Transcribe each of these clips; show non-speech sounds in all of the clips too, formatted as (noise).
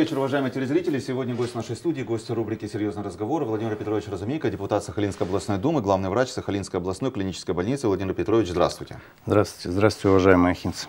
вечер, уважаемые телезрители. Сегодня гость нашей студии, гость рубрики «Серьезный разговор» Владимир Петрович Разумейко, депутат Сахалинской областной думы, главный врач Сахалинской областной клинической больницы. Владимир Петрович, здравствуйте. Здравствуйте, здравствуйте, уважаемые ахинцы.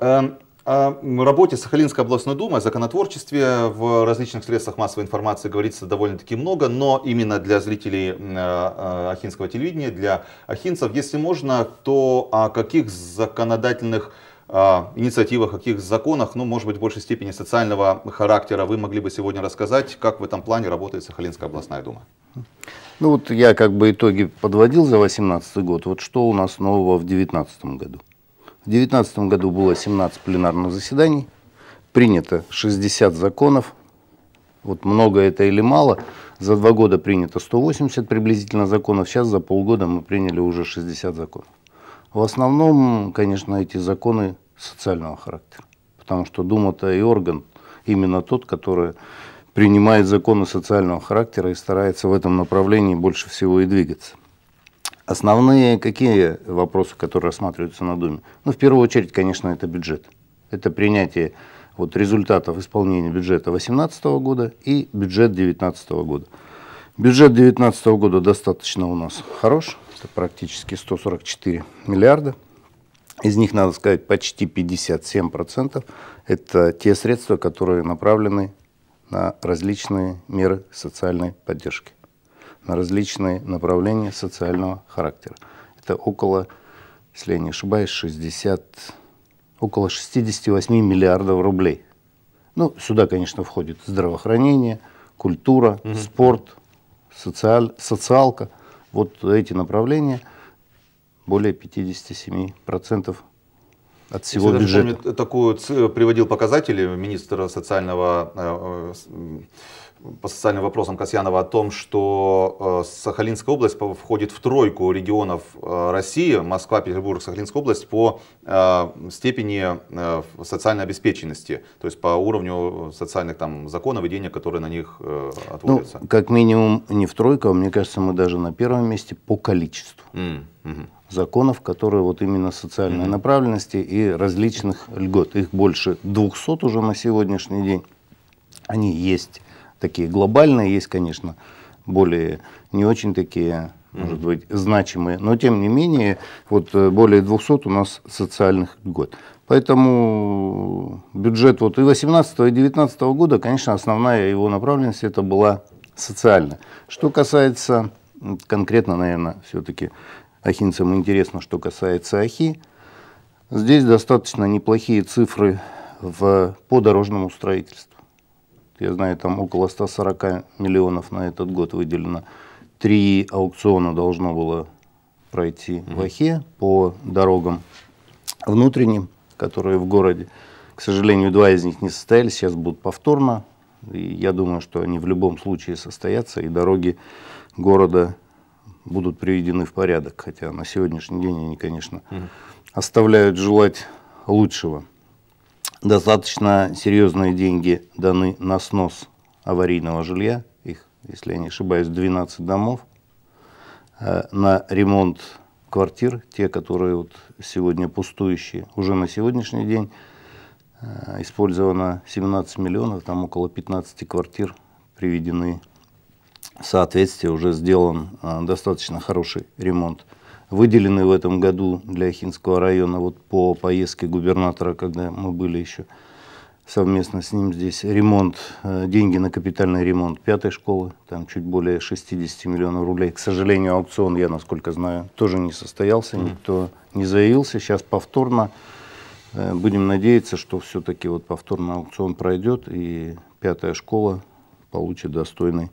Эм, о работе Сахалинской областной думы, о законотворчестве в различных средствах массовой информации говорится довольно-таки много, но именно для зрителей э, э, ахинского телевидения, для ахинцев, если можно, то о каких законодательных инициативах, каких законах, ну, может быть, в большей степени социального характера вы могли бы сегодня рассказать, как в этом плане работает Сахалинская областная дума? Ну, вот я как бы итоги подводил за 2018 год. Вот что у нас нового в 2019 году? В 2019 году было 17 пленарных заседаний, принято 60 законов, вот много это или мало. За два года принято 180 приблизительно законов, сейчас за полгода мы приняли уже 60 законов. В основном, конечно, эти законы социального характера. Потому что Дума-то и орган именно тот, который принимает законы социального характера и старается в этом направлении больше всего и двигаться. Основные какие вопросы, которые рассматриваются на Думе? Ну, в первую очередь, конечно, это бюджет. Это принятие вот, результатов исполнения бюджета 2018 года и бюджет 2019 года. Бюджет 2019 года достаточно у нас хорош, это практически 144 миллиарда. Из них, надо сказать, почти 57% это те средства, которые направлены на различные меры социальной поддержки, на различные направления социального характера. Это около, если я не ошибаюсь, 60, около 68 миллиардов рублей. Ну, сюда, конечно, входит здравоохранение, культура, угу. спорт, социаль, социалка. Вот эти направления – более 57% от всего Если бюджета. Помню, э, такую э, приводил показатели министра социального э, по социальным вопросам Касьянова о том, что Сахалинская область входит в тройку регионов России, Москва, Петербург, Сахалинская область по степени социальной обеспеченности, то есть по уровню социальных там, законов и денег, которые на них ну, отводятся. Ну, как минимум не в тройку, а мне кажется, мы даже на первом месте по количеству. Mm -hmm законов, которые вот именно социальной mm-hmm. направленности и различных льгот. Их больше 200 уже на сегодняшний день. Они есть такие глобальные, есть, конечно, более не очень такие, mm-hmm. может быть, значимые. Но, тем не менее, вот э, более 200 у нас социальных льгот. Поэтому бюджет вот и 18 и 19 года, конечно, основная его направленность это была социальная. Что касается конкретно, наверное, все-таки Ахинцам интересно, что касается Ахи. Здесь достаточно неплохие цифры в, по дорожному строительству. Я знаю, там около 140 миллионов на этот год выделено. Три аукциона должно было пройти в Ахе по дорогам внутренним, которые в городе. К сожалению, два из них не состоялись, сейчас будут повторно. И я думаю, что они в любом случае состоятся, и дороги города будут приведены в порядок, хотя на сегодняшний день они, конечно, угу. оставляют желать лучшего. Достаточно серьезные деньги даны на снос аварийного жилья, их, если я не ошибаюсь, 12 домов, э, на ремонт квартир, те, которые вот сегодня пустующие, уже на сегодняшний день э, использовано 17 миллионов, там около 15 квартир приведены соответствие уже сделан а, достаточно хороший ремонт. Выделены в этом году для Ахинского района, вот по поездке губернатора, когда мы были еще совместно с ним здесь, ремонт, э, деньги на капитальный ремонт пятой школы, там чуть более 60 миллионов рублей. К сожалению, аукцион, я насколько знаю, тоже не состоялся, никто не заявился. Сейчас повторно э, будем надеяться, что все-таки вот повторно аукцион пройдет и пятая школа получит достойный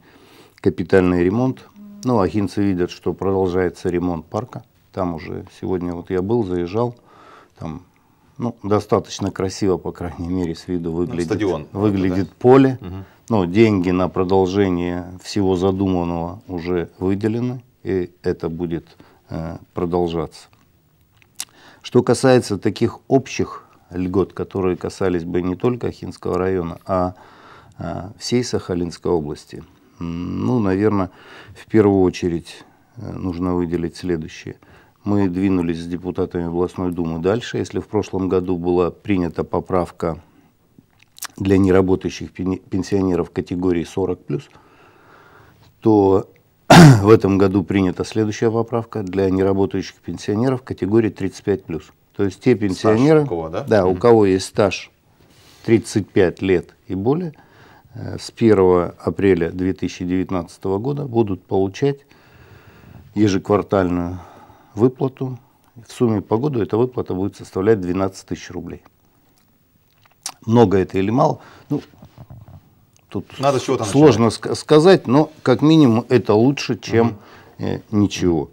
капитальный ремонт. Ну, ахинцы видят, что продолжается ремонт парка. Там уже сегодня вот я был, заезжал, там ну, достаточно красиво, по крайней мере, с виду ну, выглядит, стадион, выглядит да? поле. Угу. Ну, Но деньги на продолжение всего задуманного уже выделены, и это будет э, продолжаться. Что касается таких общих льгот, которые касались бы не только Ахинского района, а э, всей Сахалинской области – ну, наверное, в первую очередь э, нужно выделить следующее. Мы двинулись с депутатами областной думы дальше. Если в прошлом году была принята поправка для неработающих пенсионеров категории 40+, то (clears throat) в этом году принята следующая поправка для неработающих пенсионеров категории 35+. То есть те пенсионеры, стаж у кого, да? Да, у кого есть стаж 35 лет и более – Э, с 1 апреля 2019 года будут получать ежеквартальную выплату. В сумме по году эта выплата будет составлять 12 тысяч рублей. Много это или мало? Ну, тут Надо чего сложно начинать. сказать, но как минимум это лучше, чем угу. э, ничего.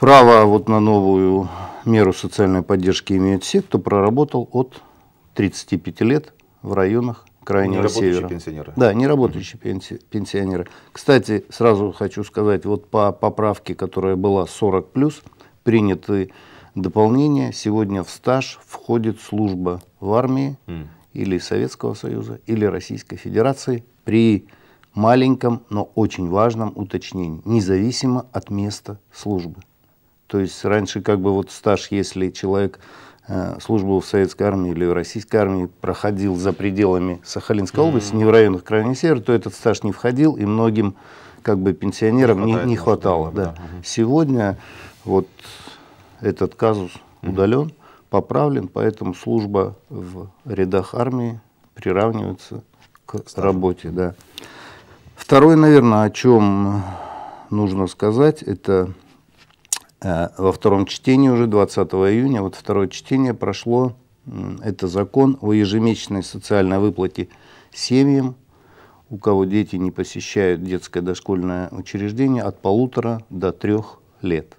Право вот на новую меру социальной поддержки имеют все, кто проработал от 35 лет в районах крайнего не севера. пенсионеры. Да, не работающие угу. пенсионеры. Кстати, сразу хочу сказать, вот по поправке, которая была 40+, плюс, приняты дополнения, сегодня в стаж входит служба в армии mm. или Советского Союза, или Российской Федерации при маленьком, но очень важном уточнении, независимо от места службы. То есть раньше как бы вот стаж, если человек Э, службу в советской армии или в российской армии проходил за пределами Сахалинской mm-hmm. области, не в районах Крайнего Севера, то этот стаж не входил, и многим как бы пенсионерам не, хватает, не, не хватало. Да. Да. Угу. Сегодня вот этот казус угу. удален, поправлен, поэтому служба в рядах армии приравнивается к Стажу. работе. Да. Второе, наверное, о чем нужно сказать, это Э, во втором чтении уже 20 июня, вот второе чтение прошло, это закон о ежемесячной социальной выплате семьям, у кого дети не посещают детское дошкольное учреждение от полутора до трех лет.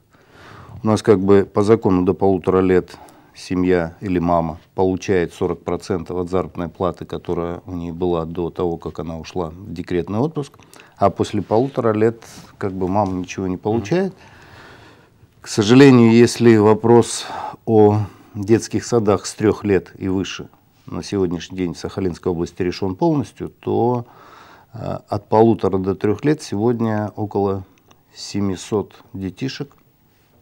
У нас как бы по закону до полутора лет семья или мама получает 40% от заработной платы, которая у нее была до того, как она ушла в декретный отпуск, а после полутора лет как бы мама ничего не получает. Mm -hmm к сожалению, если вопрос о детских садах с трех лет и выше на сегодняшний день в Сахалинской области решен полностью, то э, от полутора до трех лет сегодня около 700 детишек.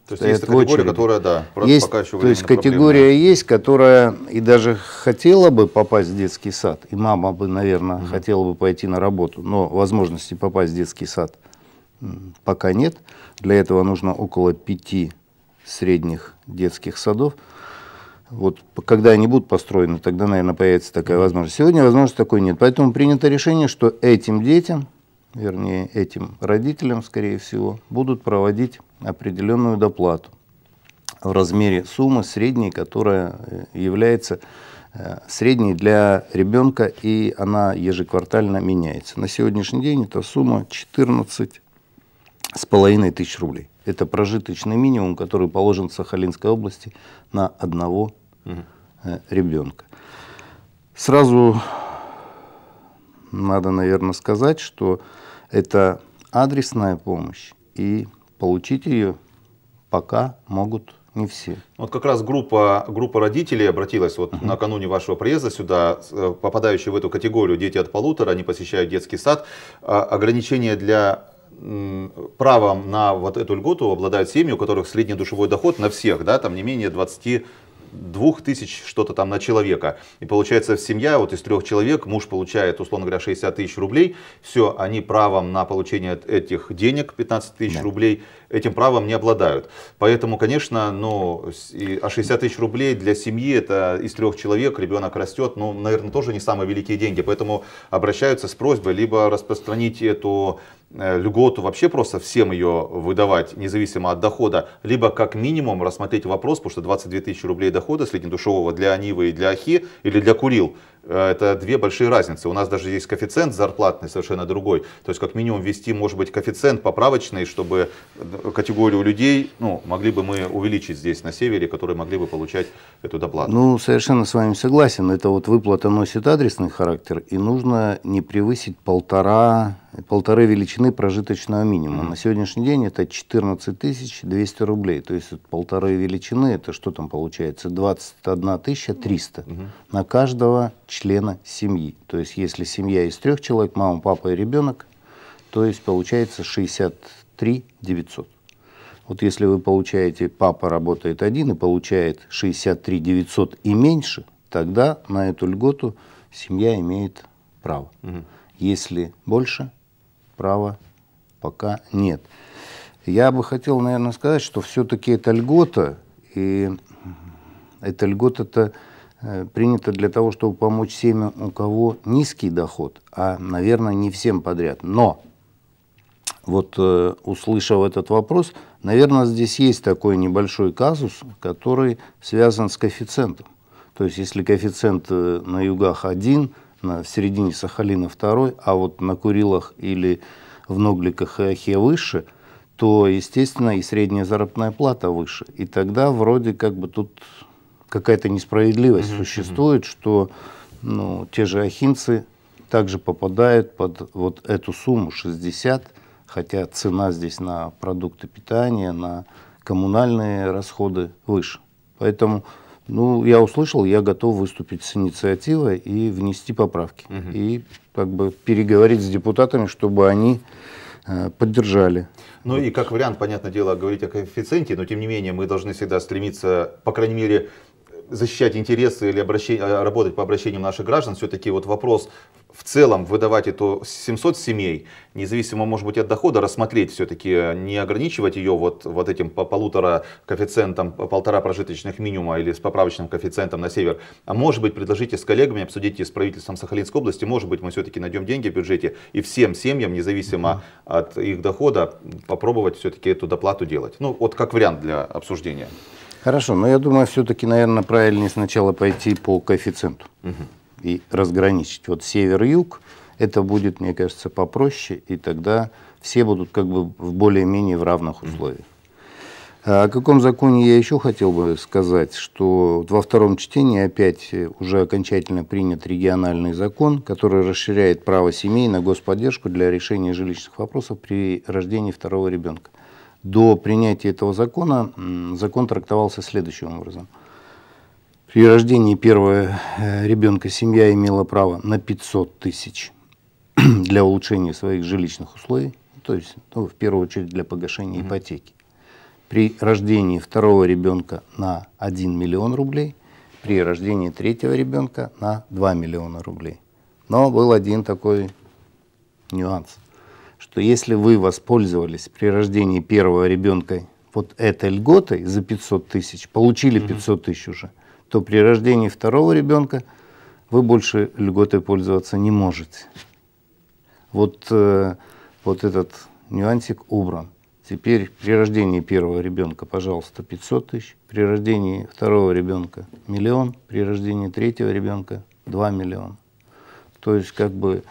То есть есть категория, которая, да, есть, пока еще То есть категория проблемная. есть, которая и даже хотела бы попасть в детский сад, и мама бы, наверное, угу. хотела бы пойти на работу, но возможности попасть в детский сад – пока нет. Для этого нужно около пяти средних детских садов. Вот когда они будут построены, тогда, наверное, появится такая возможность. Сегодня возможности такой нет. Поэтому принято решение, что этим детям, вернее, этим родителям, скорее всего, будут проводить определенную доплату в размере суммы средней, которая э, является э, средней для ребенка, и она ежеквартально меняется. На сегодняшний день эта сумма 14 с половиной тысяч рублей. Это прожиточный минимум, который положен в Сахалинской области на одного угу. Э, ребенка. Сразу надо, наверное, сказать, что это адресная помощь, и получить ее пока могут не все. Вот как раз группа, группа родителей обратилась вот угу. накануне вашего приезда сюда, э, попадающие в эту категорию дети от полутора, они посещают детский сад. А, ограничения для правом на вот эту льготу обладают семьи, у которых средний душевой доход на всех, да, там не менее 20 двух тысяч что-то там на человека. И получается семья, вот из трех человек, муж получает, условно говоря, 60 тысяч рублей, все, они правом на получение этих денег, 15 тысяч да. рублей, этим правом не обладают. Поэтому, конечно, ну, а 60 тысяч рублей для семьи, это из трех человек, ребенок растет, ну, наверное, тоже не самые великие деньги. Поэтому обращаются с просьбой либо распространить эту э, льготу вообще просто всем ее выдавать, независимо от дохода, либо как минимум рассмотреть вопрос, потому что 22 тысячи рублей дохода среднедушевого для Анивы и для Ахи или для Курил, э, это две большие разницы. У нас даже есть коэффициент зарплатный совершенно другой. То есть как минимум ввести, может быть, коэффициент поправочный, чтобы э, категорию людей ну, могли бы мы увеличить здесь, на севере, которые могли бы получать эту доплату. Ну, совершенно с вами согласен. Это вот выплата носит адресный характер, и нужно не превысить полтора, полторы величины прожиточного минимума. Mm-hmm. На сегодняшний день это 14 200 рублей. То есть полторы величины, это что там получается, 21 300 mm-hmm. на каждого члена семьи. То есть если семья из трех человек, мама, папа и ребенок, то есть получается 63 900. Вот если вы получаете, папа работает один и получает 63 900 и меньше, тогда на эту льготу семья имеет право. Угу. Если больше, права пока нет. Я бы хотел, наверное, сказать, что все-таки это льгота, и эта льгота-то э, принята для того, чтобы помочь семьям, у кого низкий доход, а, наверное, не всем подряд. Но вот э, услышав этот вопрос, наверное, здесь есть такой небольшой казус, который связан с коэффициентом. То есть если коэффициент э, на югах один, на, в середине Сахалина второй, а вот на Курилах или в Ногликах и Ахе выше, то, естественно, и средняя заработная плата выше. И тогда вроде как бы тут какая-то несправедливость mm -hmm. существует, что ну, те же ахинцы также попадают под вот эту сумму 60 хотя цена здесь на продукты питания, на коммунальные расходы выше. Поэтому ну, я услышал, я готов выступить с инициативой и внести поправки. Угу. И как бы переговорить с депутатами, чтобы они э, поддержали. Ну и как вариант, понятное дело, говорить о коэффициенте, но тем не менее мы должны всегда стремиться, по крайней мере, защищать интересы или обращение, э, работать по обращениям наших граждан, все-таки вот вопрос в целом выдавать эту 700 семей, независимо, может быть, от дохода, рассмотреть все-таки, э, не ограничивать ее вот, вот этим по полутора коэффициентам, по полтора прожиточных минимума или с поправочным коэффициентом на север, а может быть, предложите с коллегами, обсудите с правительством Сахалинской области, может быть, мы все-таки найдем деньги в бюджете и всем семьям, независимо mm-hmm. от их дохода, попробовать все-таки эту доплату делать. Ну, вот как вариант для обсуждения. Хорошо, но я думаю, все-таки, наверное, правильнее сначала пойти по коэффициенту угу. и разграничить. Вот север-юг, это будет, мне кажется, попроще, и тогда все будут как бы в более-менее в равных условиях. А о каком законе я еще хотел бы сказать, что во втором чтении опять уже окончательно принят региональный закон, который расширяет право семей на господдержку для решения жилищных вопросов при рождении второго ребенка. До принятия этого закона закон трактовался следующим образом. При рождении первого э, ребенка семья имела право на 500 тысяч (clears throat) для улучшения своих жилищных условий, то есть ну, в первую очередь для погашения mm-hmm. ипотеки. При рождении второго ребенка на 1 миллион рублей, при рождении третьего ребенка на 2 миллиона рублей. Но был один такой нюанс что если вы воспользовались при рождении первого ребенка вот этой льготой за 500 тысяч, получили 500 тысяч уже, то при рождении второго ребенка вы больше льготой пользоваться не можете. Вот, э, вот этот нюансик убран. Теперь при рождении первого ребенка, пожалуйста, 500 тысяч, при рождении второго ребенка миллион, при рождении третьего ребенка 2 миллиона. То есть как бы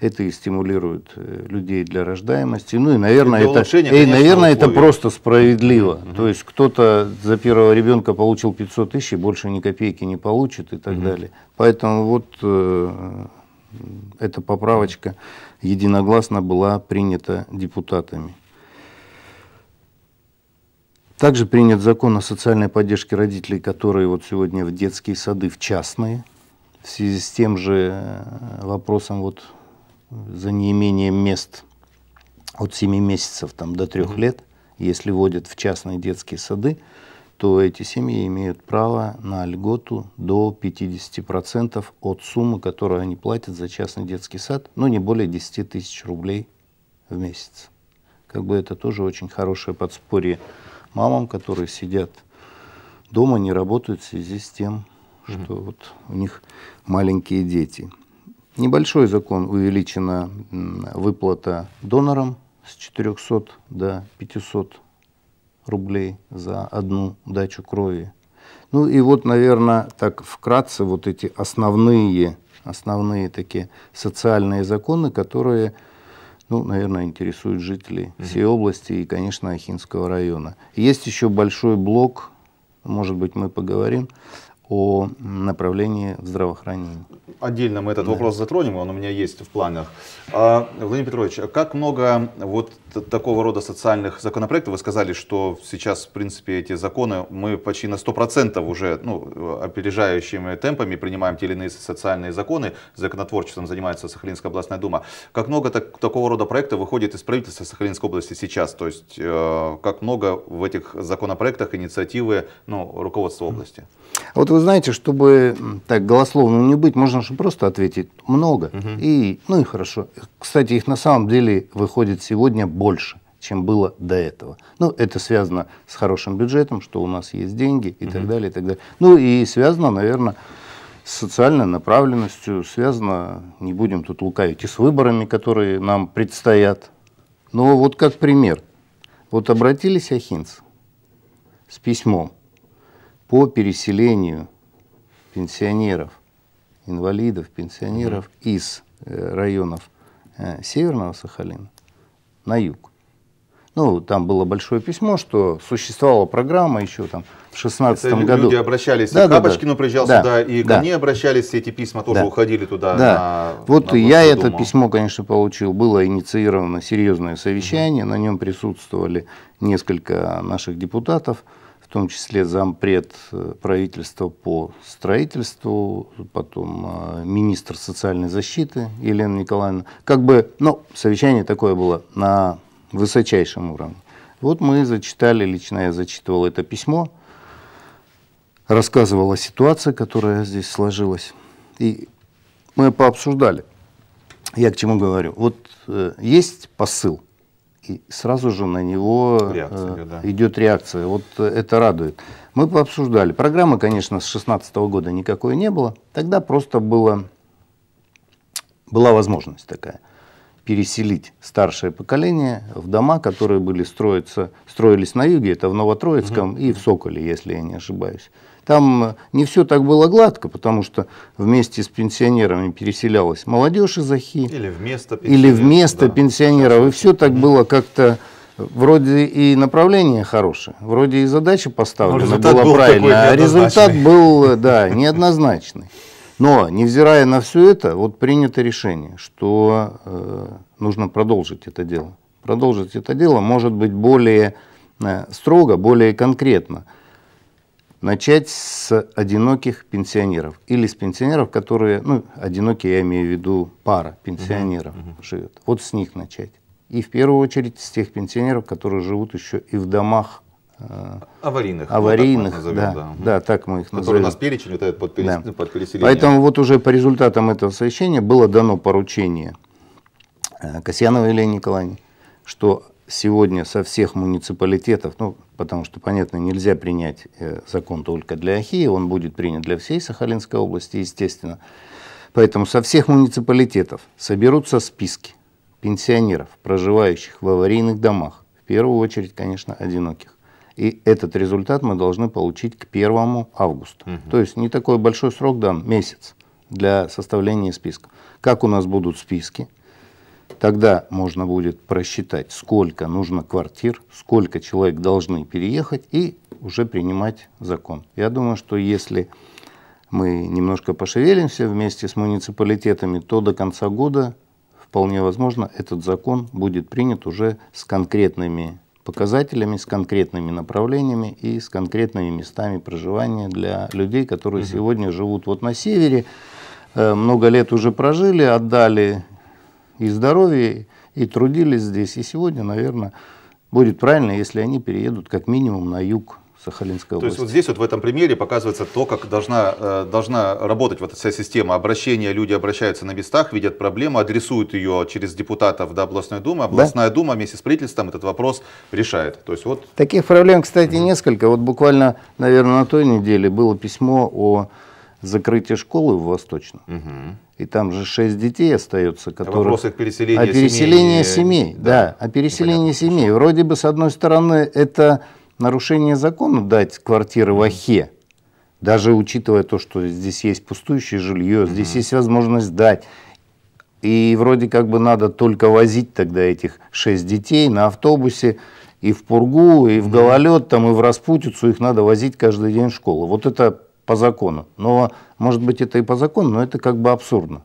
это и стимулирует э, людей для рождаемости. Ну и, наверное, это, это, и, наверное, это просто справедливо. Mm -hmm. То есть кто-то за первого ребенка получил 500 тысяч, и больше ни копейки не получит и так Mm -hmm. далее. Поэтому вот э, эта поправочка единогласно была принята депутатами. Также принят закон о социальной поддержке родителей, которые вот сегодня в детские сады, в частные, в связи с тем же э, вопросом вот за неимением мест от 7 месяцев там, до 3 mm-hmm. лет, если вводят в частные детские сады, то эти семьи имеют право на льготу до 50% от суммы, которую они платят за частный детский сад, но ну, не более 10 тысяч рублей в месяц. Как бы это тоже очень хорошее подспорье мамам, которые сидят дома, не работают в связи с тем, что mm-hmm. вот у них маленькие дети. Небольшой закон увеличена выплата донорам с 400 до 500 рублей за одну дачу крови. Ну и вот, наверное, так вкратце вот эти основные, основные такие социальные законы, которые, ну, наверное, интересуют жителей угу. всей области и, конечно, Ахинского района. Есть еще большой блок, может быть, мы поговорим о направлении здравоохранения отдельно мы этот да. вопрос затронем, он у меня есть в планах. А, Владимир Петрович, как много вот такого рода социальных законопроектов? Вы сказали, что сейчас, в принципе, эти законы мы почти на 100% уже ну, опережающими темпами принимаем те или иные социальные законы. Законотворчеством занимается Сахалинская областная дума. Как много так, такого рода проектов выходит из правительства Сахалинской области сейчас? То есть, э, как много в этих законопроектах инициативы ну, руководства области? Вот вы знаете, чтобы так голословным не быть, можно можем просто ответить много. Угу. И, ну и хорошо. Кстати, их на самом деле выходит сегодня больше чем было до этого. Ну, это связано с хорошим бюджетом, что у нас есть деньги и угу. так далее, и так далее. Ну, и связано, наверное, с социальной направленностью, связано, не будем тут лукавить, и с выборами, которые нам предстоят. Но вот как пример. Вот обратились ахинцы с письмом по переселению пенсионеров инвалидов, пенсионеров mm-hmm. из э, районов э, Северного Сахалина на юг. Ну, там было большое письмо, что существовала программа еще там в 16 году. Люди обращались, да, и да, Кабочкину да, приезжал да, сюда, и да. ко мне обращались, все эти письма тоже да, уходили туда. Да. На, вот на я это письмо, конечно, получил. Было инициировано серьезное совещание, угу. на нем присутствовали несколько наших депутатов в том числе зампред э, правительства по строительству, потом э, министр социальной защиты Елена Николаевна. Как бы, ну, совещание такое было на высочайшем уровне. Вот мы зачитали, лично я зачитывал это письмо, рассказывала ситуация, которая здесь сложилась. И мы пообсуждали. Я к чему говорю? Вот э, есть посыл и сразу же на него реакция, э, да. идет реакция. Вот э, это радует. Мы пообсуждали. Программы, конечно, с 2016 года никакой не было. Тогда просто было, была возможность такая переселить старшее поколение в дома, которые были строиться, строились на юге, это в Новотроицком угу. и в Соколе, если я не ошибаюсь. Там не все так было гладко, потому что вместе с пенсионерами переселялась молодежь из Ахи. Или вместо пенсионеров. Или вместо да. пенсионеров. И все так было как-то вроде и направление хорошее, вроде и задача поставлена ну, была правильная, а результат был да, неоднозначный. Но, невзирая на все это, вот принято решение, что э, нужно продолжить это дело. Продолжить это дело может быть более э, строго, более конкретно начать с одиноких пенсионеров или с пенсионеров, которые, ну, одинокие я имею в виду пара пенсионеров угу, uh -huh. живет. Вот с них начать. И в первую очередь с тех пенсионеров, которые живут еще и в домах э, аварийных, ну, аварийных, ну, назовем, да, да, угу. да, так мы их называем. Которые у нас перечень летают под, перес... да. под переселение. Поэтому вот уже по результатам этого совещания было дано поручение э, Касьяновой Елене Николаевне, что сегодня со всех муниципалитетов, ну, потому что, понятно, нельзя принять э, закон только для Ахии, он будет принят для всей Сахалинской области, естественно. Поэтому со всех муниципалитетов соберутся списки пенсионеров, проживающих в аварийных домах, в первую очередь, конечно, одиноких. И этот результат мы должны получить к 1 августа. Угу. То есть не такой большой срок дан, месяц для составления списка. Как у нас будут списки, Тогда можно будет просчитать, сколько нужно квартир, сколько человек должны переехать и уже принимать закон. Я думаю, что если мы немножко пошевелимся вместе с муниципалитетами, то до конца года вполне возможно этот закон будет принят уже с конкретными показателями, с конкретными направлениями и с конкретными местами проживания для людей, которые угу. сегодня живут вот на севере, э, много лет уже прожили, отдали и здоровье, и трудились здесь. И сегодня, наверное, будет правильно, если они переедут как минимум на юг Сахалинской области. То есть вот здесь вот в этом примере показывается то, как должна, э, должна работать вот вся система обращения. Люди обращаются на местах, видят проблему, адресуют ее через депутатов до областной думы. Областная да? дума вместе с правительством этот вопрос решает. То есть вот... Таких проблем, кстати, несколько. Вот буквально, наверное, на той неделе было письмо о закрытии школы в Восточном. Mm и там же шесть детей остается, которые... Вопросы к переселению О переселении семей, семей да, да, о переселении Непонятно. семей. Вроде бы, с одной стороны, это нарушение закона дать квартиры в Ахе, даже учитывая то, что здесь есть пустующее жилье, mm-hmm. здесь есть возможность дать. И вроде как бы надо только возить тогда этих шесть детей на автобусе, и в Пургу, и в Гололед, там, и в Распутицу, их надо возить каждый день в школу. Вот это по закону. Но, может быть, это и по закону, но это как бы абсурдно.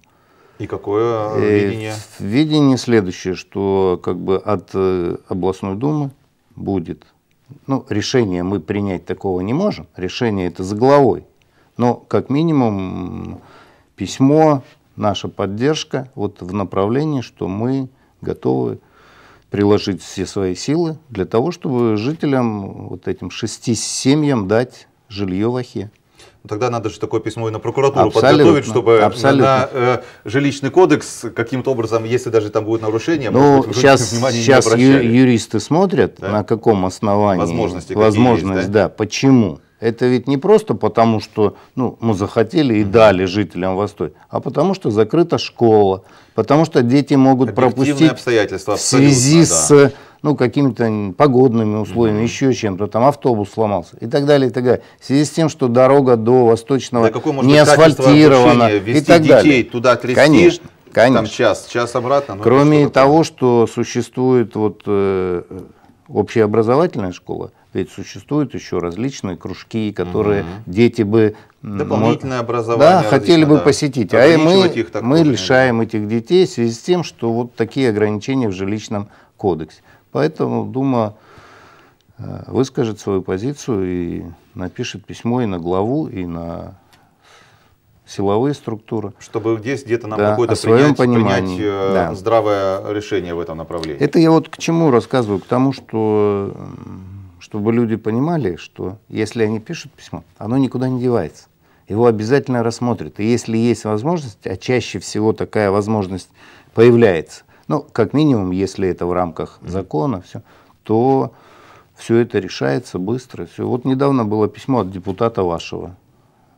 И какое э, э, видение? И видение следующее, что как бы от э, областной думы будет. Ну, решение мы принять такого не можем, решение это за главой, Но как минимум письмо, наша поддержка вот в направлении, что мы готовы приложить все свои силы для того, чтобы жителям, вот этим шести семьям дать жилье в Ахе. Ну, тогда надо же такое письмо и на прокуратуру Абсолютно. подготовить, чтобы Абсолютно. на э, жилищный кодекс каким-то образом, если даже там будет нарушение, ну, может, сейчас, сейчас (laughs) не обращали. юристы смотрят, да? на каком основании. Возможности. Возможность, есть, да? да. Почему? Это ведь не просто потому, что ну, мы захотели и дали жителям Восток, а потому что закрыта школа, потому что дети могут Объективные пропустить в связи да. с ну, какими-то погодными условиями, mm-hmm. еще чем-то, там автобус сломался и так далее, и так далее. В связи с тем, что дорога до Восточного да, какое, может, не асфальтирована и так детей далее. туда трясти, Конечно. Конечно. Там час, час обратно. Ну, Кроме -то того, что существует вот э, общеобразовательная школа, ведь существуют еще различные кружки, которые угу. дети бы дополнительное мог, образование да, хотели бы да, посетить, а мы их мы лишаем этих детей в связи с тем, что вот такие ограничения в жилищном кодексе. Поэтому Дума э, выскажет свою позицию и напишет письмо и на главу, и на силовые структуры. Чтобы здесь где-то нам да, какое-то принять, понимании. принять э, да. здравое решение в этом направлении. Это я вот к чему рассказываю? К тому, что чтобы люди понимали, что если они пишут письмо, оно никуда не девается. Его обязательно рассмотрят. И если есть возможность, а чаще всего такая возможность появляется, ну, как минимум, если это в рамках закона, все, то все это решается быстро. Все. Вот недавно было письмо от депутата вашего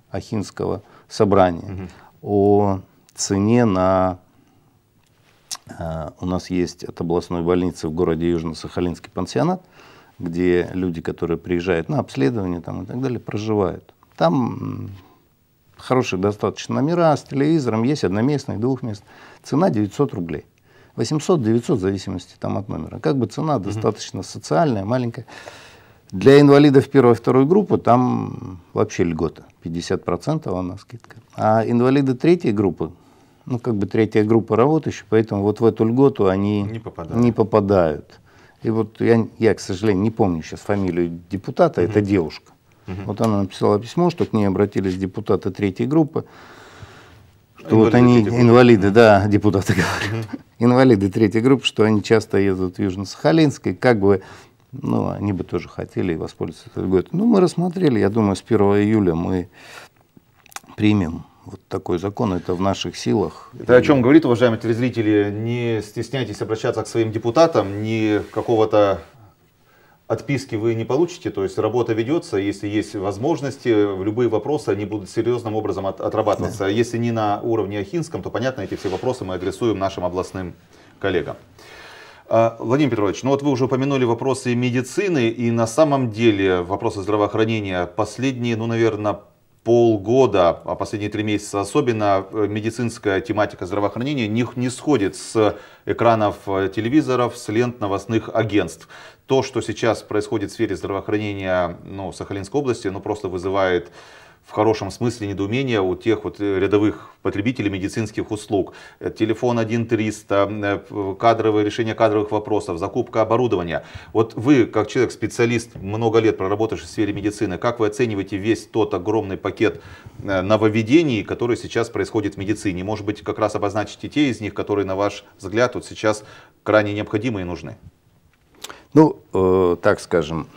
Ахинского собрания угу. о цене на... Э, у нас есть от областной больницы в городе Южно-Сахалинский пансионат, где люди, которые приезжают на обследование там, и так далее, проживают. Там хорошие достаточно номера с телевизором, есть одноместные, двухместные. Цена 900 рублей. 800-900 в зависимости там, от номера. Как бы цена угу. достаточно социальная, маленькая. Для инвалидов первой и второй группы там вообще льгота. 50% она скидка. А инвалиды третьей группы, ну как бы третья группа работающих, поэтому вот в эту льготу они не попадают. Не попадают. И вот я, я, к сожалению, не помню сейчас фамилию депутата, угу. это девушка. Угу. Вот она написала письмо, что к ней обратились депутаты третьей группы. Инвалиды вот они, типа. инвалиды, да, депутаты говорят, угу. инвалиды третьей группы, что они часто ездят в Южно-Сахалинск, и как бы, ну, они бы тоже хотели воспользоваться этой льготой. Ну, мы рассмотрели, я думаю, с 1 июля мы примем вот такой закон, это в наших силах. Это о чем говорит, уважаемые телезрители, не стесняйтесь обращаться к своим депутатам, ни какого-то Отписки вы не получите, то есть работа ведется, если есть возможности, любые вопросы, они будут серьезным образом от, отрабатываться. Да. Если не на уровне Ахинском, то, понятно, эти все вопросы мы адресуем нашим областным коллегам. А, Владимир Петрович, ну вот вы уже упомянули вопросы медицины, и на самом деле вопросы здравоохранения последние, ну, наверное, полгода, а последние три месяца особенно, э, медицинская тематика здравоохранения не, не сходит с экранов э, телевизоров, с лент новостных агентств то, что сейчас происходит в сфере здравоохранения ну, Сахалинской области, ну, просто вызывает в хорошем смысле недоумение у тех вот э, рядовых потребителей медицинских услуг. Э, телефон 1300, э, кадровое решение кадровых вопросов, закупка оборудования. Вот вы, как человек, специалист, много лет проработавший в сфере медицины, как вы оцениваете весь тот огромный пакет нововведений, который сейчас происходит в медицине? Может быть, как раз обозначите те из них, которые, на ваш взгляд, вот сейчас крайне необходимы и нужны? Ну, э, так скажем,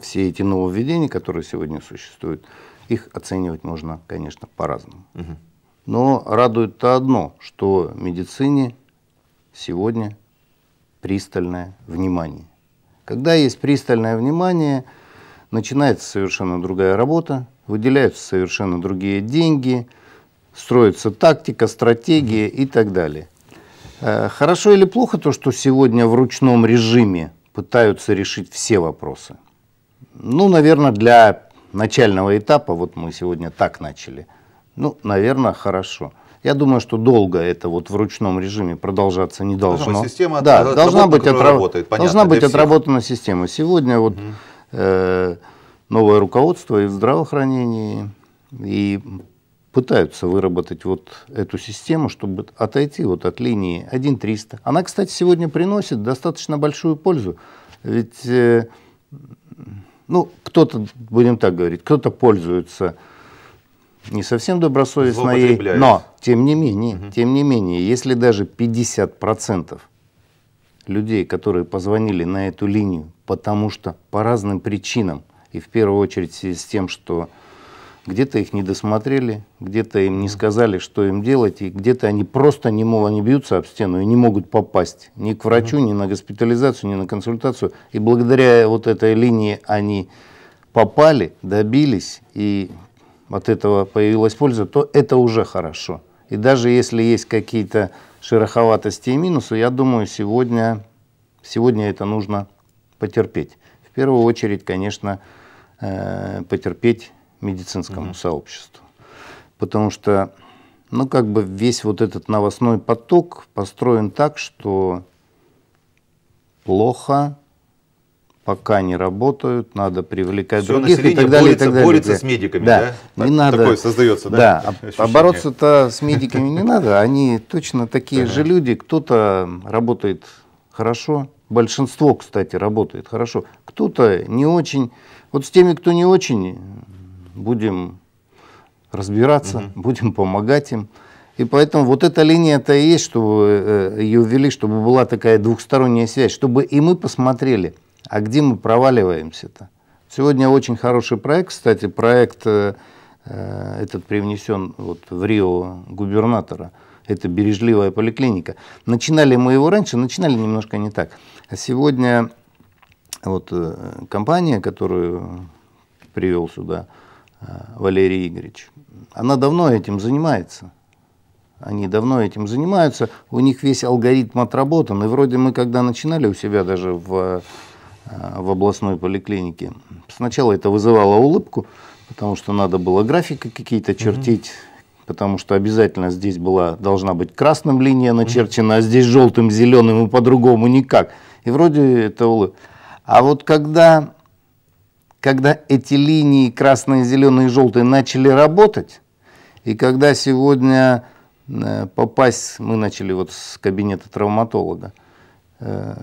все эти нововведения, которые сегодня существуют, их оценивать можно, конечно, по-разному. Угу. Но радует-то одно, что медицине сегодня пристальное внимание. Когда есть пристальное внимание, начинается совершенно другая работа, выделяются совершенно другие деньги, строится тактика, стратегия и так далее. Э, хорошо или плохо то, что сегодня в ручном режиме пытаются решить все вопросы. Ну, наверное, для начального этапа, вот мы сегодня так начали, ну, наверное, хорошо. Я думаю, что долго это вот в ручном режиме продолжаться не должно. Потому система да, от... должна работа, быть, отраб... работает, понятно, должна быть отработана система. Сегодня вот угу. э, новое руководство и в здравоохранении, и пытаются выработать вот эту систему, чтобы отойти вот от линии 1.300. Она, кстати, сегодня приносит достаточно большую пользу. Ведь, э, ну, кто-то, будем так говорить, кто-то пользуется не совсем добросовестно ей, но, тем не менее, угу. тем не менее, если даже 50% людей, которые позвонили на эту линию, потому что по разным причинам, и в первую очередь с тем, что где-то их не досмотрели, где-то им не сказали, что им делать, и где-то они просто не мол, они бьются об стену и не могут попасть ни к врачу, ни на госпитализацию, ни на консультацию. И благодаря вот этой линии они попали, добились, и от этого появилась польза, то это уже хорошо. И даже если есть какие-то шероховатости и минусы, я думаю, сегодня, сегодня это нужно потерпеть. В первую очередь, конечно, э, потерпеть медицинскому угу. сообществу. Потому что, ну, как бы весь вот этот новостной поток построен так, что плохо, пока не работают, надо привлекать Все других и так далее. Борется, и так далее. борется с медиками, да? да? Так, не надо. Такое создается, да? Да, (laughs) а бороться-то с медиками не надо, они точно такие же люди, кто-то работает хорошо, большинство, кстати, работает хорошо, кто-то не очень. Вот с теми, кто не очень, будем разбираться, угу. будем помогать им. И поэтому вот эта линия-то и есть, чтобы э, ее ввели, чтобы была такая двухсторонняя связь, чтобы и мы посмотрели, а где мы проваливаемся-то. Сегодня очень хороший проект, кстати, проект э, э этот привнесен вот в Рио губернатора, это бережливая поликлиника. Начинали мы его раньше, начинали немножко не так. А сегодня вот э, компания, которую привел сюда, Валерий Игоревич. Она давно этим занимается. Они давно этим занимаются, у них весь алгоритм отработан. И вроде мы, когда начинали у себя даже в, э, в областной поликлинике, сначала это вызывало улыбку, потому что надо было графики какие-то чертить, mm потому что обязательно здесь была, должна быть красным линия начерчена, mm а здесь желтым, зеленым и по-другому никак. И вроде это улыбка. А вот когда когда эти линии красные, зеленые и желтые начали работать, и когда сегодня э, попасть, мы начали вот с кабинета травматолога, э,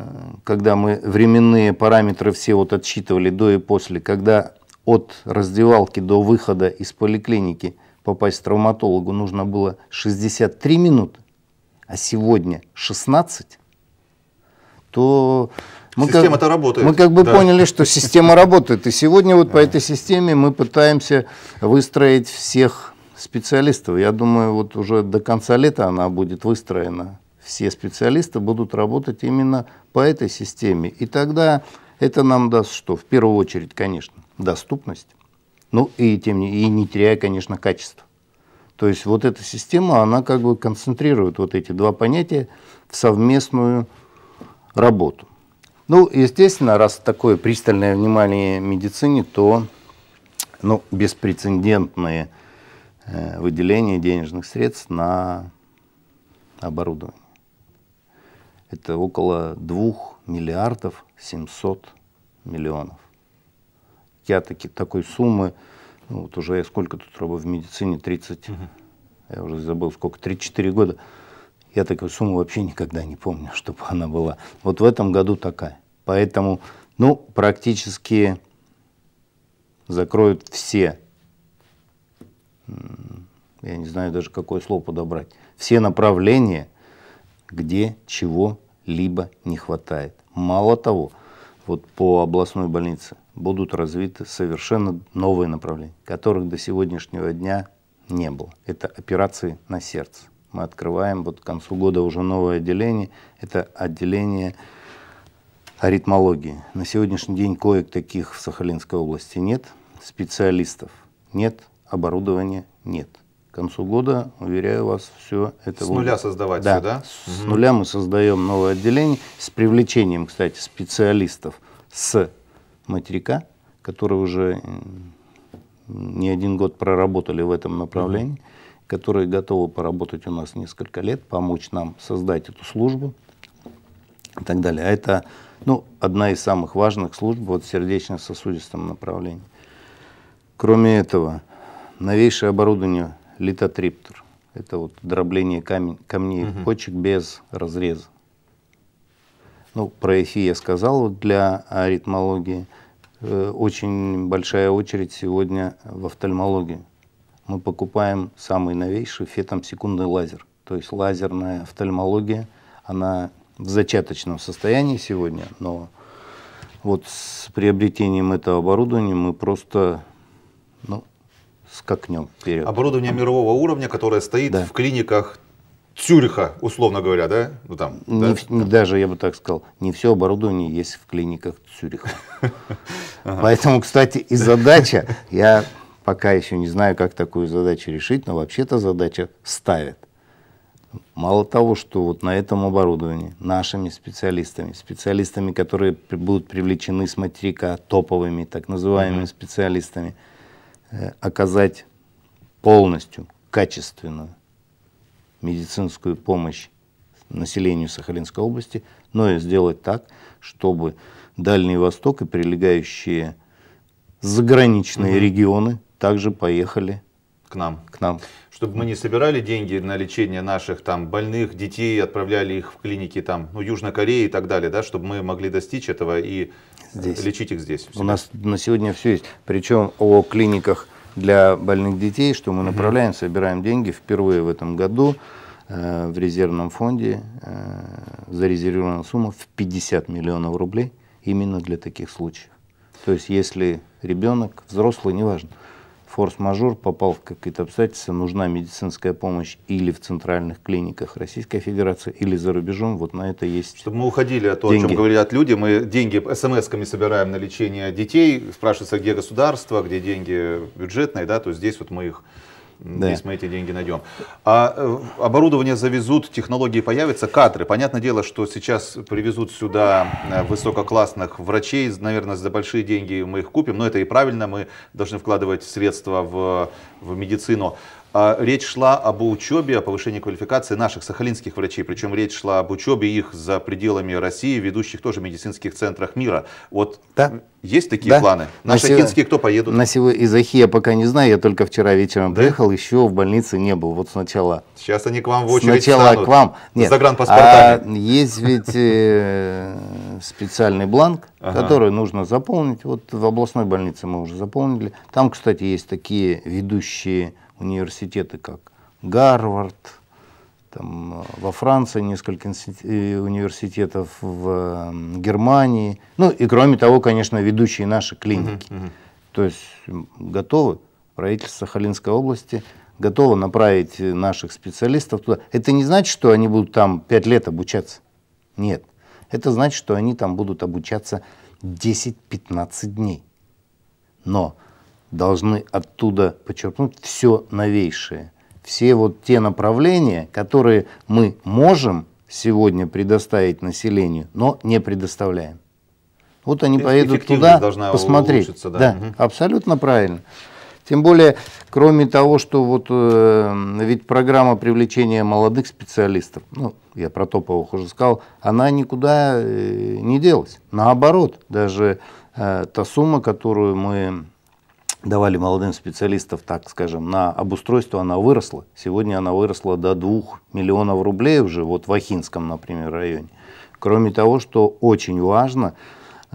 когда мы временные параметры все вот отсчитывали до и после, когда от раздевалки до выхода из поликлиники попасть к травматологу нужно было 63 минуты, а сегодня 16, то мы Система-то как, работает. Мы как бы да. поняли, что система работает. И сегодня вот по этой системе мы пытаемся выстроить всех специалистов. Я думаю, вот уже до конца лета она будет выстроена. Все специалисты будут работать именно по этой системе. И тогда это нам даст что? В первую очередь, конечно, доступность. Ну и тем не, и не теряя, конечно, качество. То есть вот эта система, она как бы концентрирует вот эти два понятия в совместную работу. Ну, естественно, раз такое пристальное внимание медицине, то ну, беспрецедентные э, выделения денежных средств на оборудование. Это около 2 миллиардов 700 миллионов. Я таки, такой суммы, ну, вот уже я сколько тут работаю в медицине, 30, угу. я уже забыл сколько, 34 года я такую сумму вообще никогда не помню, (laughs) чтобы она была. Вот в этом году такая. Поэтому, ну, практически закроют все, я не знаю даже, какое слово подобрать, все направления, где чего-либо не хватает. Мало того, вот по областной больнице будут развиты совершенно новые направления, которых до сегодняшнего дня не было. Это операции на сердце. Мы открываем вот к концу года уже новое отделение. Это отделение аритмологии. На сегодняшний день коек таких в Сахалинской области нет, специалистов нет, оборудования нет. К концу года, уверяю вас, все это... С будет. нуля создавать да, все, да? С угу. нуля мы создаем новое отделение с привлечением, кстати, специалистов с материка, которые уже не один год проработали в этом направлении. Угу которые готовы поработать у нас несколько лет, помочь нам создать эту службу и так далее. А это ну, одна из самых важных служб вот, сердечно-сосудистом направлении. Кроме этого, новейшее оборудование литотриптор. Это вот дробление камень, камней угу. почек без разреза. Ну, про ЭФИ я сказал вот для аритмологии. Э, очень большая очередь сегодня в офтальмологии мы покупаем самый новейший фетомсекундный лазер. То есть лазерная офтальмология, она в зачаточном состоянии сегодня, но вот с приобретением этого оборудования мы просто ну, скакнем вперед. Оборудование мирового уровня, которое стоит да. в клиниках Цюриха, условно говоря, да? Ну, там, не, да? Не, даже, я бы так сказал, не все оборудование есть в клиниках Цюриха. (laughs) Поэтому, кстати, и задача, я пока еще не знаю, как такую задачу решить, но вообще-то задача ставит. Мало того, что вот на этом оборудовании нашими специалистами, специалистами, которые будут привлечены с материка топовыми, так называемыми mm-hmm. специалистами, э, оказать полностью качественную медицинскую помощь населению Сахалинской области, но и сделать так, чтобы Дальний Восток и прилегающие заграничные mm-hmm. регионы также поехали к нам. К нам. Чтобы мы не собирали деньги на лечение наших там больных детей, отправляли их в клиники там, ну, Южной Кореи и так далее, да, чтобы мы могли достичь этого и э, здесь. лечить их здесь. У нас на сегодня все есть. Причем о клиниках для больных детей, что мы направляем, угу. собираем деньги впервые в этом году э, в резервном фонде э, зарезервирована сумма в 50 миллионов рублей именно для таких случаев. То есть если ребенок, взрослый, неважно, форс-мажор, попал в какие-то обстоятельства, нужна медицинская помощь или в центральных клиниках Российской Федерации, или за рубежом, вот на это есть Чтобы мы уходили от того, о чем говорят люди, мы деньги смс-ками собираем на лечение детей, спрашивается, где государство, где деньги бюджетные, да, то есть здесь вот мы их да. здесь мы эти деньги найдем. А э, оборудование завезут, технологии появятся, кадры. Понятное дело, что сейчас привезут сюда э, высококлассных врачей, наверное, за большие деньги мы их купим, но это и правильно, мы должны вкладывать средства в, в медицину. А речь шла об учебе, о повышении квалификации наших сахалинских врачей. Причем речь шла об учебе их за пределами России, ведущих тоже медицинских центрах мира. Вот да? есть такие да? планы? Наши на сего... кто поедут? На сегодня из Ахи я пока не знаю. Я только вчера вечером да? приехал, еще в больнице не был. Вот сначала. Сейчас они к вам в очередь Сначала станут. к вам. Нет, а есть ведь э, специальный бланк, который нужно заполнить. Вот в областной больнице мы уже заполнили. Там, кстати, есть такие ведущие университеты, как Гарвард, там, э, во Франции несколько э, университетов, в э, Германии. Ну и кроме того, конечно, ведущие наши клиники. Uh-huh, uh-huh. То есть готовы, правительство Сахалинской области готово направить наших специалистов туда. Это не значит, что они будут там 5 лет обучаться. Нет. Это значит, что они там будут обучаться 10-15 дней. Но должны оттуда почерпнуть все новейшее. Все вот те направления, которые мы можем сегодня предоставить населению, но не предоставляем. Вот они поедут туда посмотреть. Да, да угу. абсолютно правильно. Тем более, кроме того, что вот э, ведь программа привлечения молодых специалистов, ну, я про топовых уже сказал, она никуда э, не делась. Наоборот, даже э, та сумма, которую мы давали молодым специалистов, так скажем, на обустройство, она выросла. Сегодня она выросла до 2 миллионов рублей уже, вот в Ахинском, например, районе. Кроме того, что очень важно,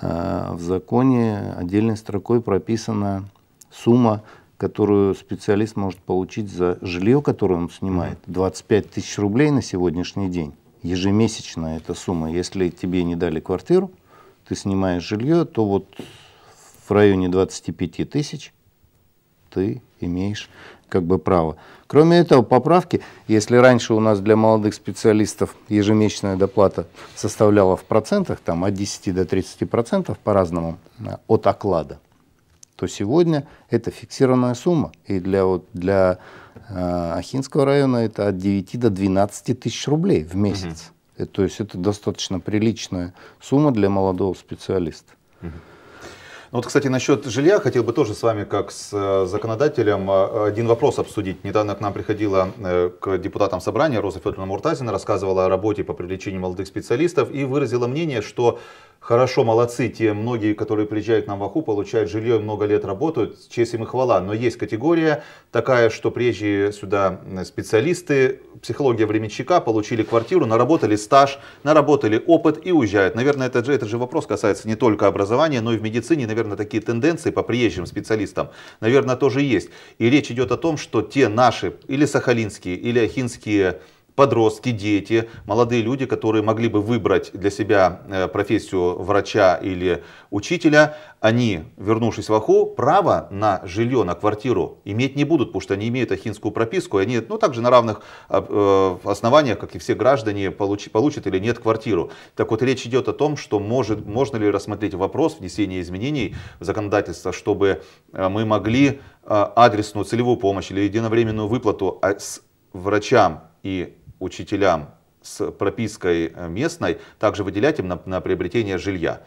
э, в законе отдельной строкой прописана сумма, которую специалист может получить за жилье, которое он снимает. 25 тысяч рублей на сегодняшний день. Ежемесячно эта сумма. Если тебе не дали квартиру, ты снимаешь жилье, то вот в районе 25 тысяч, ты имеешь как бы право. Кроме этого, поправки, если раньше у нас для молодых специалистов ежемесячная доплата составляла в процентах, там от 10 до 30 процентов по-разному э, от оклада, то сегодня это фиксированная сумма. И для, вот, для э, Ахинского района это от 9 до 12 тысяч рублей в месяц. Угу. То есть это достаточно приличная сумма для молодого специалиста. Угу. Ну, вот, кстати, насчет жилья хотел бы тоже с вами, как с э, законодателем, э, один вопрос обсудить. Недавно к нам приходила э, к депутатам собрания Роза Федоровна Муртазина, рассказывала о работе по привлечению молодых специалистов и выразила мнение, что хорошо, молодцы те многие, которые приезжают к нам в Аху, получают жилье, много лет работают, честь им и хвала. Но есть категория такая, что прежде сюда специалисты, психология временщика, получили квартиру, наработали стаж, наработали опыт и уезжают. Наверное, этот же, этот же вопрос касается не только образования, но и в медицине, наверное, такие тенденции по приезжим специалистам, наверное, тоже есть. И речь идет о том, что те наши или сахалинские, или ахинские подростки, дети, молодые люди, которые могли бы выбрать для себя э, профессию врача или учителя, они, вернувшись в Аху, право на жилье, на квартиру иметь не будут, потому что они имеют ахинскую прописку, и они ну, также на равных э, э, основаниях, как и все граждане, получ, получат или нет квартиру. Так вот, речь идет о том, что может, можно ли рассмотреть вопрос внесения изменений в законодательство, чтобы мы могли адресную целевую помощь или единовременную выплату а, с врачам и учителям с пропиской э, местной, также выделять им на, на приобретение жилья.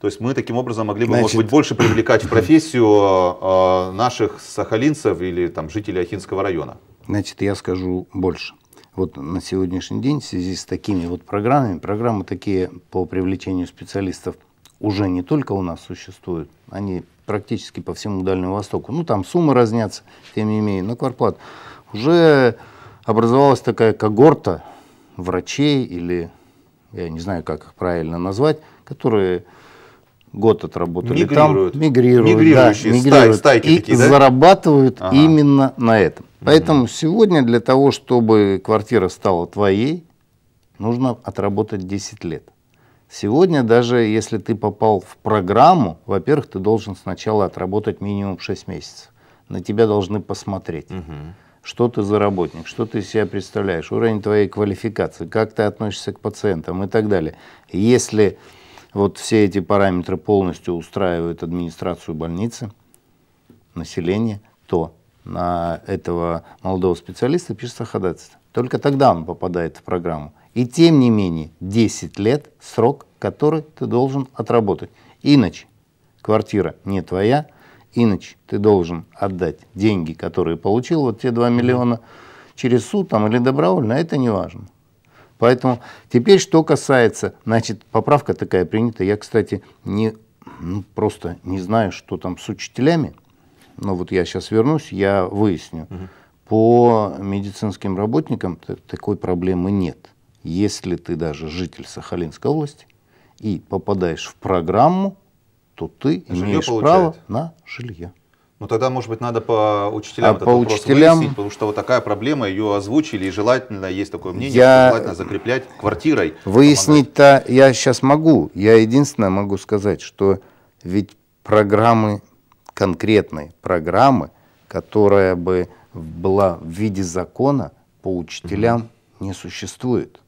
То есть мы таким образом могли бы, Значит... может быть, больше привлекать в профессию э, э, наших сахалинцев или там, жителей Ахинского района. Значит, я скажу больше. Вот на сегодняшний день в связи с такими вот программами, программы такие по привлечению специалистов уже не только у нас существуют, они практически по всему Дальнему Востоку. Ну, там суммы разнятся, тем не менее, но квартплат уже образовалась такая когорта врачей или, я не знаю, как их правильно назвать, которые год отработали мигрируют. там, мигрируют, мигрирующие да, мигрируют стайки, и такие, да? зарабатывают ага. именно на этом. Поэтому угу. сегодня для того, чтобы квартира стала твоей, нужно отработать 10 лет. Сегодня даже если ты попал в программу, во-первых, ты должен сначала отработать минимум 6 месяцев. На тебя должны посмотреть. Угу что ты за работник, что ты из себя представляешь, уровень твоей квалификации, как ты относишься к пациентам и так далее. Если вот все эти параметры полностью устраивают администрацию больницы, население, то на этого молодого специалиста пишется ходатайство. Только тогда он попадает в программу. И тем не менее 10 лет срок, который ты должен отработать. Иначе квартира не твоя, иначе ты должен отдать деньги, которые получил, вот те 2 миллиона, через суд там, или добровольно, а это не важно. Поэтому теперь, что касается, значит, поправка такая принята. Я, кстати, не, ну, просто не знаю, что там с учителями, но вот я сейчас вернусь, я выясню. Угу. По медицинским работникам такой проблемы нет. Если ты даже житель Сахалинской области и попадаешь в программу, то ты жилье имеешь получает. право на жилье. Ну тогда, может быть, надо по учителям а этот по вопрос учителям... выяснить, потому что вот такая проблема, ее озвучили, и желательно, есть такое мнение, я... желательно закреплять квартирой. Выяснить-то я сейчас могу. Я единственное могу сказать, что ведь программы, конкретные программы, которая бы была в виде закона по учителям, угу. не существует.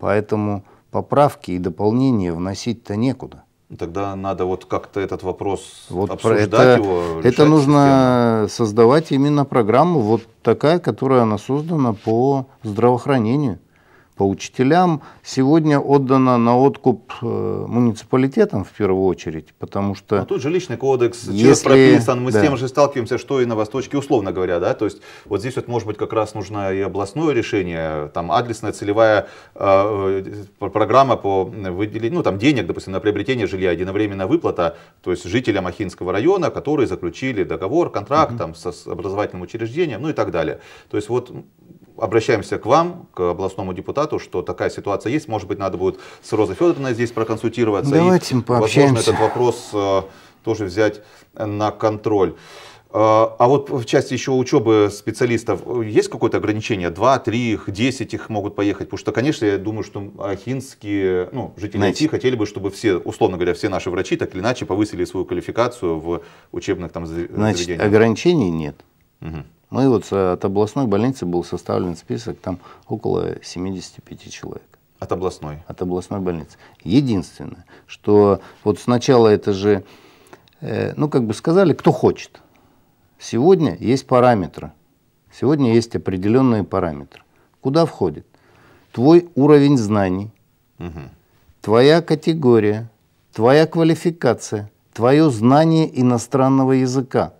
Поэтому поправки и дополнения вносить-то некуда тогда надо вот как-то этот вопрос вот обсуждать это, его. Это нужно системно. создавать именно программу вот такая, которая она создана по здравоохранению по учителям, сегодня отдано на откуп э, муниципалитетам в первую очередь, потому что... Но ну, тут жилищный кодекс, если... прописан, мы да. с тем же сталкиваемся, что и на восточке, условно говоря, да, то есть вот здесь вот может быть как раз нужно и областное решение, там адресная целевая э, э, программа по выделению, ну там денег, допустим, на приобретение жилья, единовременная выплата, то есть жителям Ахинского района, которые заключили договор, контракт угу. там с образовательным учреждением, ну и так далее. То есть вот обращаемся к вам, к областному депутату, что такая ситуация есть. Может быть, надо будет с Розой Федоровной здесь ну, проконсультироваться. Давайте и, пообщаемся. Возможно, этот вопрос э, тоже взять на контроль. Э, а вот в части еще учебы специалистов есть какое-то ограничение? Два, три, их, десять их могут поехать? Потому что, конечно, я думаю, что ахинские ну, жители Знаете. IT хотели бы, чтобы все, условно говоря, все наши врачи так или иначе повысили свою квалификацию в учебных там Значит, заведениях. ограничений нет. Угу. Мы вот от областной больницы был составлен список, там около 75 человек. От областной? От областной больницы. Единственное, что вот сначала это же, э, ну как бы сказали, кто хочет. Сегодня есть параметры. Сегодня есть определенные параметры. Куда входит? Твой уровень знаний, угу. твоя категория, твоя квалификация, твое знание иностранного языка.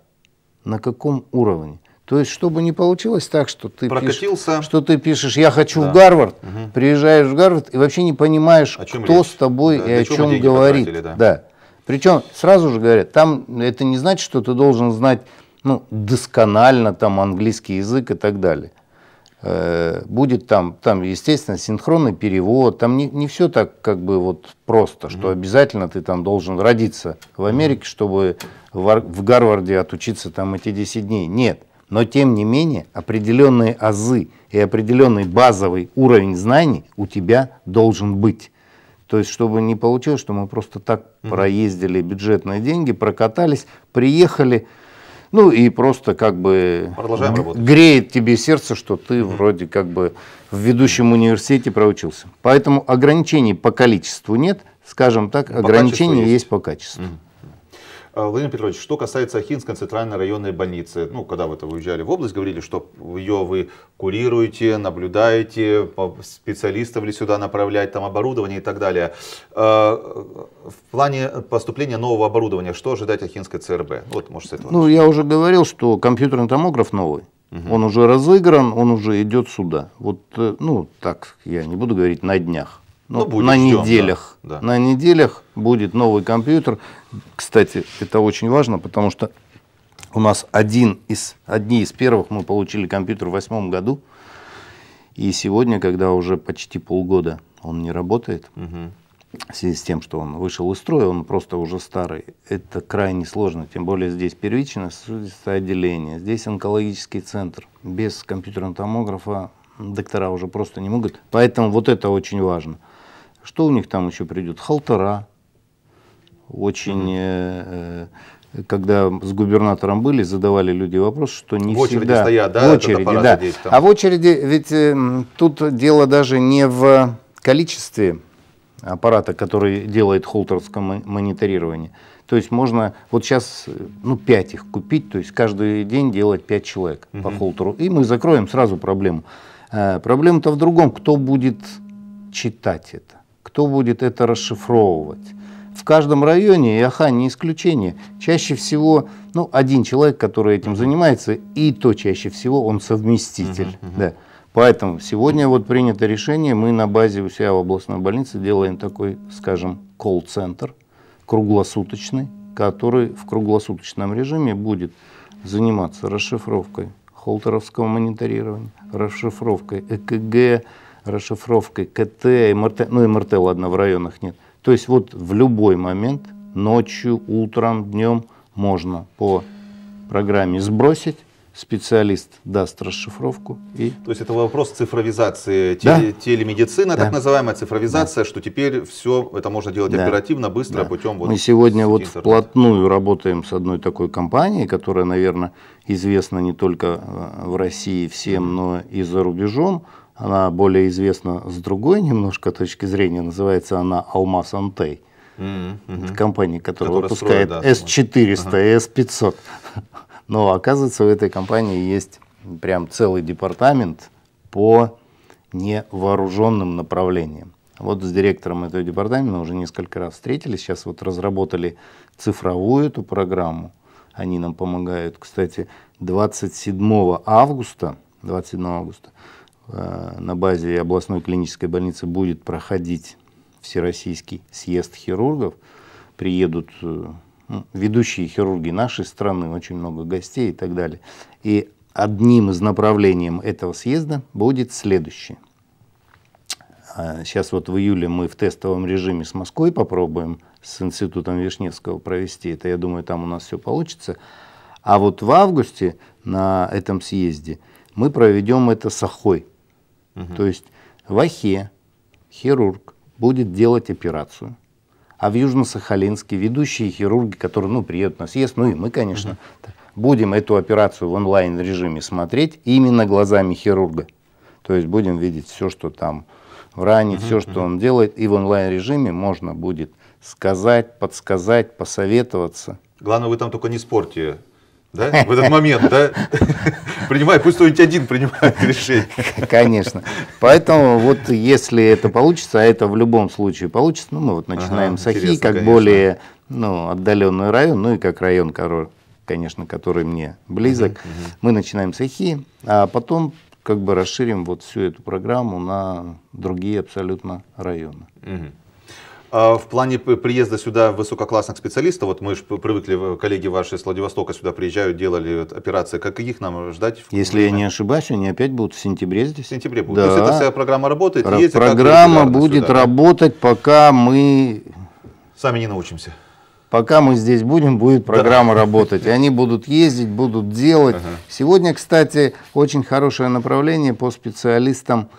На каком уровне? То есть, чтобы не получилось так, что ты, Пишешь, что ты пишешь, я хочу да. в Гарвард, угу. приезжаешь в Гарвард и вообще не понимаешь, о чем кто речь? с тобой да, и о чем говорит. да. Да. Причем сразу же говорят, там это не значит, что ты должен знать ну, досконально там английский язык и так далее. Э, будет там, там, естественно, синхронный перевод, там не, не все так как бы вот просто, что mm-hmm. обязательно ты там должен родиться в Америке, чтобы в, в Гарварде отучиться там эти 10 дней. Нет но тем не менее определенные азы и определенный базовый уровень знаний у тебя должен быть. То есть, чтобы не получилось, что мы просто так угу. проездили бюджетные деньги, прокатались, приехали, ну и просто как бы Продолжаем греет работать. греет тебе сердце, что ты угу. вроде как бы в ведущем университете проучился. Поэтому ограничений по количеству нет, скажем так, по ограничений есть. есть по качеству. Угу. А, Владимир Петрович, что касается Ахинской центральной районной больницы, ну, когда вы это выезжали в область, говорили, что ее вы курируете, наблюдаете, специалистов ли сюда направлять, там оборудование и так далее. А, в плане поступления нового оборудования, что ожидать Ахинской ЦРБ? Ну, вот, может, с этого. Ну, начать. я уже говорил, что компьютерный томограф новый. Он уже разыгран, он уже идет сюда. Вот, э, ну, так я не буду говорить на днях. Ну, ну, будет на ждем, неделях. Да, да. На неделях будет новый компьютер. Кстати, это очень важно, потому что у нас один из, одни из первых мы получили компьютер в восьмом году. И сегодня, когда уже почти полгода он не работает, угу. в связи с тем, что он вышел из строя, он просто уже старый, это крайне сложно. Тем более здесь первичное сосудистое отделение, здесь онкологический центр. Без компьютерного томографа доктора уже просто не могут. Поэтому вот это очень важно. Что у них там еще придет? Халтера. Очень, mm-hmm. э, когда с губернатором были, задавали люди вопрос, что не в очереди стоят, да? В очереди, да. а в очереди, ведь э, тут дело даже не в количестве аппарата, который делает холтерское мониторирование. То есть можно вот сейчас э, ну, пять их купить, то есть каждый день делать пять человек угу. Uh по холтеру. И мы закроем сразу проблему. Э, Проблема-то в другом, кто будет читать это кто будет это расшифровывать. В каждом районе, и Аха не исключение, чаще всего ну, один человек, который этим занимается, и то чаще всего он совместитель. Uh-huh, uh-huh. Да. Поэтому сегодня вот принято решение, мы на базе у себя в областной больнице делаем такой, скажем, колл-центр круглосуточный, который в круглосуточном режиме будет заниматься расшифровкой холтеровского мониторирования, расшифровкой ЭКГ, расшифровкой КТ, МРТ, ну МРТ, ладно, в районах нет. То есть вот в любой момент, ночью, утром, днем можно по программе сбросить, специалист даст расшифровку. И... То есть это вопрос цифровизации да? теле, да. так называемая цифровизация, да. что теперь все это можно делать да. оперативно, быстро, да. путем... Вот Мы сегодня вот интернет. вплотную работаем с одной такой компанией, которая, наверное, известна не только э, в России всем, но и за рубежом. Она более известна с другой немножко точки зрения, называется она «Алмаз Антей». Mm-hmm. Это компания, которая, которая выпускает строит, да, S400 ага. и S500. (laughs) Но оказывается, у этой компании есть прям целый департамент по невооруженным направлениям. Вот с директором этого департамента уже несколько раз встретились. Сейчас вот разработали цифровую эту программу. Они нам помогают. Кстати, 27 августа, 27 августа а, на базе областной клинической больницы будет проходить Всероссийский съезд хирургов. Приедут э, ну, ведущие хирурги нашей страны, очень много гостей и так далее. И одним из направлений этого съезда будет следующее. А, сейчас вот в июле мы в тестовом режиме с Москвой попробуем с институтом Вишневского провести. Это, я думаю, там у нас все получится. А вот в августе на этом съезде мы проведем это с Охой. Угу. То есть в Ахе хирург будет делать операцию, а в Южно-Сахалинске ведущие хирурги, которые ну, приедут на съезд, ну и мы, конечно, угу. будем эту операцию в онлайн-режиме смотреть именно глазами хирурга. То есть будем видеть все, что там в ране, угу. все, что он делает, и в онлайн-режиме можно будет сказать, подсказать, посоветоваться. Главное, вы там только не спорьте да, в этот момент, да, (laughs) принимай, пусть кто-нибудь один принимает решение. (laughs) Конечно. Поэтому вот если это получится, а это в любом случае получится, ну, мы вот начинаем ага, с Ахи, как конечно. более ну, отдаленный район, ну и как район, конечно, который мне близок, угу, угу. мы начинаем с Ахи, а потом как бы расширим вот всю эту программу на другие абсолютно районы. Угу. А в плане приезда сюда высококлассных специалистов, вот мы же привыкли, коллеги ваши из Владивостока сюда приезжают, делали операции, как их нам ждать? Если я не ошибаюсь, они опять будут в сентябре здесь. В сентябре будут. Да. То есть эта вся программа работает? Р- ездят программа будет сюда. работать, пока мы... Сами не научимся. Пока мы здесь будем, будет программа да. работать. они будут ездить, будут делать. Ага. Сегодня, кстати, очень хорошее направление по специалистам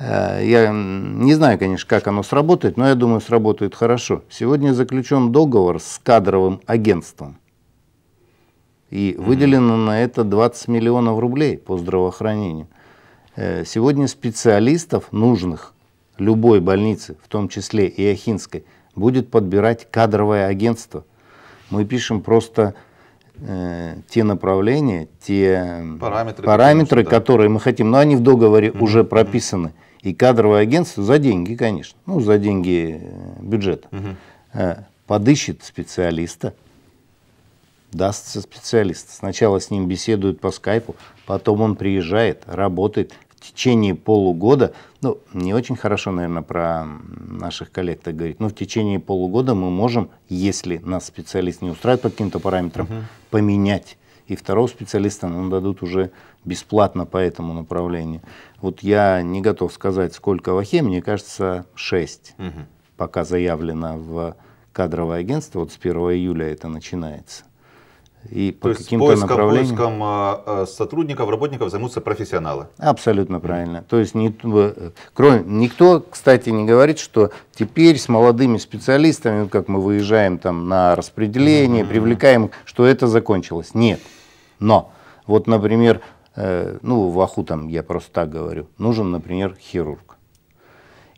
Э, я не знаю, конечно, как оно сработает, но я думаю, сработает хорошо. Сегодня заключен договор с кадровым агентством. И выделено mm-hmm. на это 20 миллионов рублей по здравоохранению. Э, сегодня специалистов нужных любой больницы, в том числе и Ахинской, будет подбирать кадровое агентство. Мы пишем просто э, те направления, те параметры, параметры которые, да. мы хотим, но они в договоре mm-hmm. уже прописаны. mm и кадровое агентство за деньги, конечно, ну, за деньги э, бюджета, угу. подыщет специалиста, дастся специалист. Сначала с ним беседуют по скайпу, потом он приезжает, работает в течение полугода. Ну, не очень хорошо, наверное, про наших коллег так говорить, но в течение полугода мы можем, если нас специалист не устраивает по каким-то параметрам, угу. поменять и второго специалиста нам дадут уже бесплатно по этому направлению. Вот я не готов сказать, сколько в Ахе, мне кажется, 6 угу. пока заявлено в кадровое агентство, вот с 1 июля это начинается. И То по есть каким-то поиском, направлениям... поиском а, а, сотрудников, работников займутся профессионалы. Абсолютно правильно. Mm-hmm. То есть не, э, кроме, никто, кстати, не говорит, что теперь с молодыми специалистами, как мы выезжаем там на распределение, mm-hmm. привлекаем, что это закончилось. Нет. Но, вот, например, э, ну, в Аху там, я просто так говорю, нужен, например, хирург.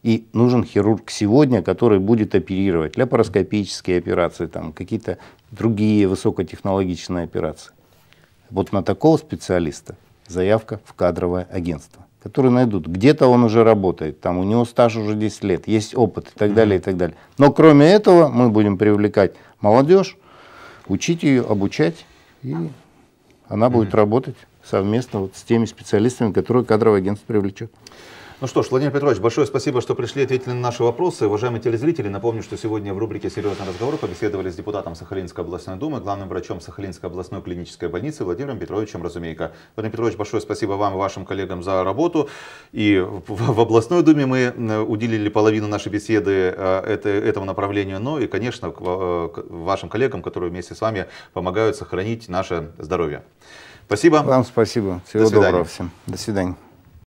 И нужен хирург сегодня, который будет оперировать лапароскопические операции, там, какие-то другие высокотехнологичные операции. Вот на такого специалиста заявка в кадровое агентство, которые найдут. Где-то он уже работает, там у него стаж уже 10 лет, есть опыт и так далее, и так далее. Но кроме этого мы будем привлекать молодежь, учить ее, обучать и она будет mm-hmm. работать совместно вот с теми специалистами, которые кадровое агентство привлечет. Ну что ж, Владимир Петрович, большое спасибо, что пришли и ответили на наши вопросы. Уважаемые телезрители, напомню, что сегодня в рубрике «Серьезный разговор» побеседовали с депутатом Сахалинской областной думы, главным врачом Сахалинской областной клинической больницы Владимиром Петровичем Разумейко. Владимир Петрович, большое спасибо вам и вашим коллегам за работу. И в областной думе мы э, уделили половину нашей беседы э, этому направлению, но ну и, конечно, э, к вашим коллегам, которые вместе с вами помогают сохранить наше здоровье. Спасибо. Вам спасибо. Всего До доброго всем. До свидания.